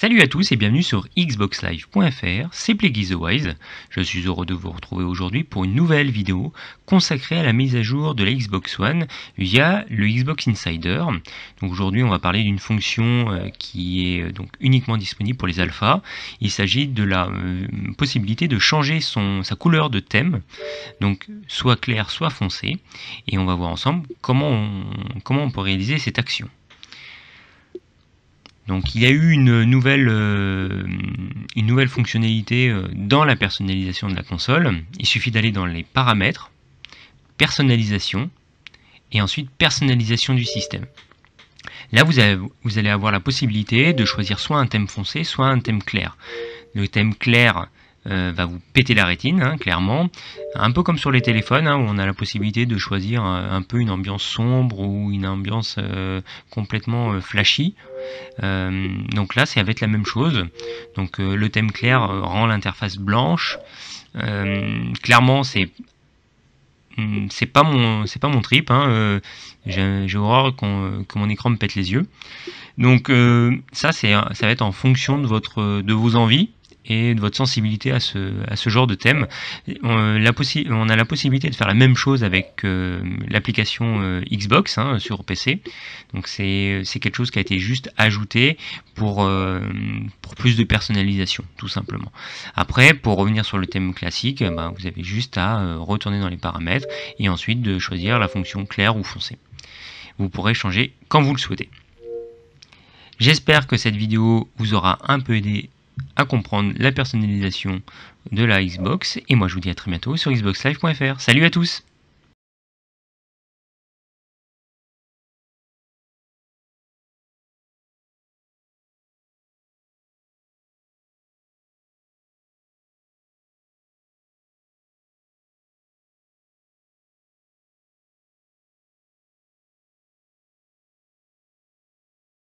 Salut à tous et bienvenue sur xboxlive.fr, c'est Wise, Je suis heureux de vous retrouver aujourd'hui pour une nouvelle vidéo consacrée à la mise à jour de la Xbox One via le Xbox Insider. Donc aujourd'hui, on va parler d'une fonction euh, qui est euh, donc uniquement disponible pour les alphas. Il s'agit de la euh, possibilité de changer son, sa couleur de thème, donc soit clair, soit foncé. Et on va voir ensemble comment comment on peut réaliser cette action. Donc il y a eu une nouvelle, euh, une nouvelle fonctionnalité euh, dans la personnalisation de la console. Il suffit d'aller dans les paramètres, personnalisation, et ensuite personnalisation du système. Là, vous, vous allez avoir la possibilité de choisir soit un thème foncé, soit un thème clair. Le thème clair euh, va vous péter la rétine, hein, clairement. Un peu comme sur les téléphones, hein, où on a la possibilité de choisir euh, un, peu une ambiance sombre ou une ambiance euh, complètement flashy. donc là, va être la même chose. Donc le thème clair rend l'interface blanche. clairement, c'est hmm, c'est pas mon c'est pas mon trip hein, j'ai horreur que mon écran me pète les yeux donc ça c'est ça va être en fonction de votre de vos envies et de votre sensibilité à ce, à ce genre de thème. On, a la possibilité de faire la même chose avec euh, l'application euh, Xbox hein, sur PC. Donc c'est quelque chose qui a été juste ajouté euh, pour, plus de personnalisation, tout simplement. Après, pour revenir sur le thème classique, bah, vous avez juste à retourner dans les paramètres et ensuite de choisir la fonction clair ou foncé. Vous pourrez changer quand vous le souhaitez. J'espère que cette vidéo vous aura un peu aidé à comprendre la personnalisation de la Xbox. Et moi, je vous dis à très bientôt sur xboxlive.fr. Salut à tous